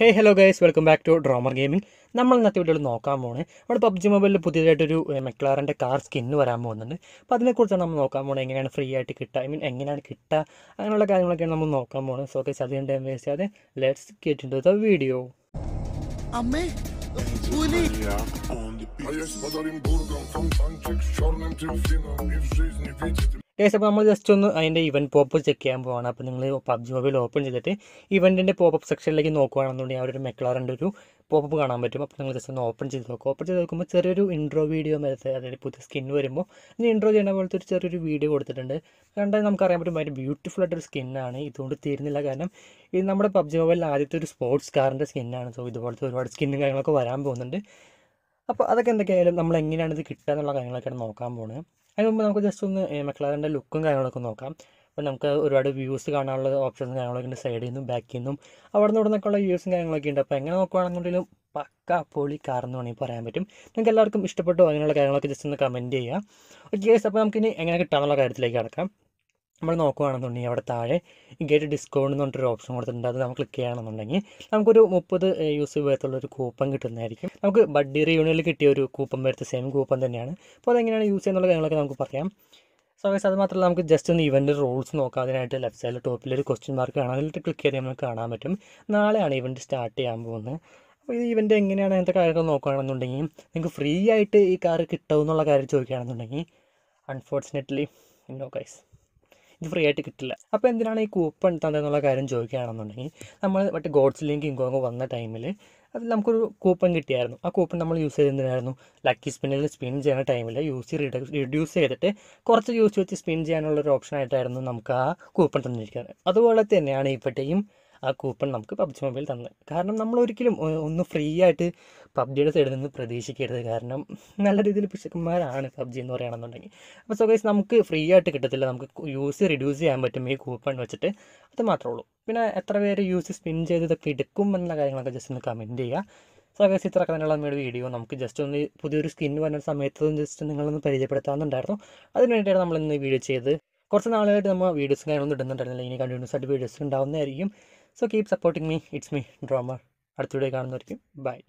Hey hello guys welcome back to Drummer gaming നമ്മൾ ഇന്നത്തെ വീഡിയോയിൽ നോക്കാൻ പോകുന്നത് നമ്മുടെ പബ്ജി മൊബൈലിൽ പുതിയതായിട്ടൊരു മെക്ലാറിൻ്റെ കാർ സ്കിൻ വരാൻ പോകുന്നുണ്ട് അപ്പോൾ അതിനെക്കുറിച്ചാണ് നമ്മൾ നോക്കാൻ പോകുന്നത് എങ്ങനെയാണ് ഫ്രീ ആയിട്ട് കിട്ടുക ഐ മീൻ എങ്ങനെയാണ് കിട്ടുക അങ്ങനെയുള്ള കാര്യങ്ങളൊക്കെയാണ് നമ്മൾ നോക്കാൻ പോകുന്നത് സോ ഗൈസ് അധികം ടൈം വേസ്റ്റ് ചെയ്യാതെ let's get into the video കേസ് അപ്പോൾ നമ്മൾ ജസ്റ്റ് ഒന്ന് അതിൻ്റെ ഇവൻറ്റ് പോപ്പ് ചെക്ക് ചെയ്യാൻ പോവാണ് അപ്പോൾ നിങ്ങൾ പബ്ജി മൊബൈൽ ഓപ്പൺ ചെയ്തിട്ട് ഇവൻറ്റിൻ്റെ പോപ്പ് സെക്ഷനിലേക്ക് നോക്കുകയാണെന്നുണ്ടെങ്കിൽ ആ മെക്ലാറിൻ്റെ ഒരു പോപ്പ് കാണാൻ പറ്റും അപ്പോൾ നിങ്ങൾ ജസ്റ്റ് ഒന്ന് ഓപ്പൺ ചെയ്ത് നോക്കും ഓപ്പൺ ചെയ്ത് നോക്കുമ്പോൾ ചെറിയൊരു ഇൻട്രോ വീഡിയോ വരത്തെ അതായത് പുതിയ സ്കിൻ വരുമ്പോൾ ഇനി ഇൻട്രോ ചെയ്യുന്ന പോലത്തെ ഒരു ചെറിയൊരു വീഡിയോ കൊടുത്തിട്ടുണ്ട് കണ്ടാൽ നമുക്കറിയാൻ പറ്റും ഭയങ്കര ബ്യൂട്ടിഫുൾ ആയിട്ടൊരു സ്കിന്നാണ് ഇതുകൊണ്ട് തീരുന്നില്ല കാരണം ഇത് നമ്മുടെ പബ്ജി മൊബൈലിൽ ആദ്യത്തെ ഒരു സ്പോർട്സ് കാറിൻ്റെ സ്കിന്നാണ് സോ ഇതുപോലത്തെ ഒരുപാട് സ്കിന്നും കാര്യങ്ങളൊക്കെ വരാൻ പോകുന്നുണ്ട് അപ്പോൾ അതൊക്കെ എന്തൊക്കെയായാലും നമ്മൾ എങ്ങനെയാണ് ഇത് കിട്ടുക എന്നുള്ള കാര്യങ്ങളൊക്കെയാണ് നോക്കാൻ പോകുന്നത് അതിന് മുമ്പ് നമുക്ക് ജസ്റ്റ് ഒന്ന് മെക്ലാറിൻ്റെ ലുക്കും കാര്യങ്ങളൊക്കെ നോക്കാം അപ്പോൾ നമുക്ക് ഒരുപാട് വ്യൂസ് കാണാനുള്ള ഓപ്ഷൻസും കാര്യങ്ങളൊക്കെ ഉണ്ട് സൈഡിൽ നിന്നും ബാക്കിൽ നിന്നും അവിടെ നിന്ന് ഇവിടെ നിന്നൊക്കെയുള്ള വ്യൂസും കാര്യങ്ങളൊക്കെ ഉണ്ട് അപ്പോൾ എങ്ങനെ നോക്കുകയാണെന്നുണ്ടെങ്കിലും പക്ക പൊളി കാർ എന്ന് വേണമെങ്കിൽ പറയാൻ പറ്റും നിങ്ങൾക്ക് എല്ലാവർക്കും ഇഷ്ടപ്പെട്ടോ അങ്ങനെയുള്ള കാര്യങ്ങളൊക്കെ ജസ്റ്റ് ഒന്ന് കമൻറ്റ് ചെയ്യുക ഓക്കെ അപ്പോൾ നമുക്കിനി എങ്ങനെ കിട്ടാമെന്നുള്ള കാര്യത്തിലേക്ക് കിടക്കാം നമ്മൾ നോക്കുകയാണെന്നുണ്ടെങ്കിൽ അവിടെ താഴെ ഗെറ്റ് ഡിസ്കൗണ്ട് എന്ന് പറഞ്ഞിട്ടൊരു ഓപ്ഷൻ കൊടുത്തിട്ടുണ്ട് അത് നമ്മൾ ക്ലിക്ക് ചെയ്യുകയാണെന്നുണ്ടെങ്കിൽ നമുക്കൊരു മുപ്പത് യൂസ് വരത്തുള്ള ഒരു കൂപ്പൺ കിട്ടുന്നതായിരിക്കും നമുക്ക് ബഡ്ഡി റിയൂണിയനിൽ കിട്ടിയ ഒരു കൂപ്പൺ വരുത്ത സെയിം കൂപ്പൺ തന്നെയാണ് അപ്പോൾ അതെങ്ങനെയാണ് യൂസ് ചെയ്യുന്നുള്ള കാര്യങ്ങളൊക്കെ നമുക്ക് പറയാം സോ ഗൈസ് അത് മാത്രമല്ല നമുക്ക് ജസ്റ്റ് ഒന്ന് ഇവൻ്റ് റൂൾസ് നോക്കാം അതിനായിട്ട് ലെഫ്റ്റ് സൈഡിൽ ടോപ്പിൽ ഒരു ക്വസ്റ്റ്യൻ മാർക്ക് കാണാം അതിലിട്ട് ക്ലിക്ക് ചെയ്താൽ നമുക്ക് കാണാൻ പറ്റും നാളെയാണ് ഇവൻ്റ് സ്റ്റാർട്ട് ചെയ്യാൻ പോകുന്നത് അപ്പോൾ ഈ ഇവൻ്റ് എങ്ങനെയാണ് അതിൻ്റെ കാര്യങ്ങൾ നോക്കുകയാണെന്നുണ്ടെങ്കിൽ നിങ്ങൾക്ക് ഫ്രീ ആയിട്ട് ഈ കാർ കിട്ടുമെന്നുള്ള കാര്യം ചോദിക്കുകയാണെന്നുണ്ടെങ്കിൽ അൺഫോർച്ചുനേറ്റ്ലി നോ കൈസ് ഇത് ഫ്രീ ആയിട്ട് കിട്ടില്ല അപ്പോൾ എന്തിനാണ് ഈ കൂപ്പൺ തന്നതെന്നുള്ള കാര്യം ചോദിക്കുകയാണെന്നുണ്ടെങ്കിൽ നമ്മൾ മറ്റേ ലിങ്കിങ് ഇങ്കോങ് വന്ന ടൈമിൽ അത് നമുക്കൊരു കൂപ്പൺ കിട്ടിയായിരുന്നു ആ കൂപ്പൺ നമ്മൾ യൂസ് ചെയ്തെന്തിനായിരുന്നു ലക്കി സ്പിന്നിൽ സ്പിൻ ചെയ്യുന്ന ടൈമിൽ യൂസ് റിഡ്യൂസ് ചെയ്തിട്ട് കുറച്ച് യൂസ് വെച്ച് സ്പിൻ ചെയ്യാനുള്ള ഒരു ഓപ്ഷൻ ആയിട്ടായിരുന്നു നമുക്ക് ആ കൂപ്പൺ തന്നിരിക്കുന്നത് അതുപോലെ തന്നെയാണ് ഇപ്പോഴത്തെയും ആ കൂപ്പൺ നമുക്ക് പബ്ജി മൊബൈൽ തന്നത് കാരണം നമ്മൾ ഒരിക്കലും ഒന്ന് ഫ്രീ ആയിട്ട് പബ്ജിയുടെ സൈഡിൽ നിന്ന് പ്രതീക്ഷിക്കരുത് കാരണം നല്ല രീതിയിൽ പിശക്കന്മാരാണ് പബ്ജി എന്ന് പറയുകയാണെന്നുണ്ടെങ്കിൽ അപ്പോൾ സോ ഗൈസ് നമുക്ക് ഫ്രീ ആയിട്ട് കിട്ടത്തില്ല നമുക്ക് യൂസ് റിഡ്യൂസ് ചെയ്യാൻ പറ്റും ഈ കൂപ്പൺ വെച്ചിട്ട് അത് മാത്രമേ ഉള്ളൂ പിന്നെ എത്ര പേര് യൂസ് സ്പിൻ ചെയ്ത് ഇതൊക്കെ എടുക്കും എന്നുള്ള കാര്യങ്ങളൊക്കെ ജസ്റ്റ് ഒന്ന് കമൻറ്റ് ചെയ്യുക സോ ഗൈസ് ഇത്രയൊക്കെ തന്നെയുള്ള നമ്മുടെ വീഡിയോ നമുക്ക് ജസ്റ്റ് ഒന്ന് പുതിയൊരു സ്കിൻ വരുന്ന സമയത്ത് ജസ്റ്റ് നിങ്ങളൊന്ന് പരിചയപ്പെടുത്താമെന്നുണ്ടായിരുന്നു അതിന് വേണ്ടിയിട്ടാണ് നമ്മൾ ഇന്ന് വീഡിയോ ചെയ്ത് കുറച്ച് നാളുകളായിട്ട് നമ്മൾ വീഡിയോസ് കാര്യങ്ങളൊന്നും ഇടുന്നുണ്ടായിരുന്നില്ല ഇനി കണ്ടിന്യൂസ് ആയിട്ട് വീഡിയോസ് ഉണ്ടാവുന്നതായിരിക്കും So keep supporting me. It's me, Drummer. അടുത്തൂടെ കാണുന്നവർക്കും Bye.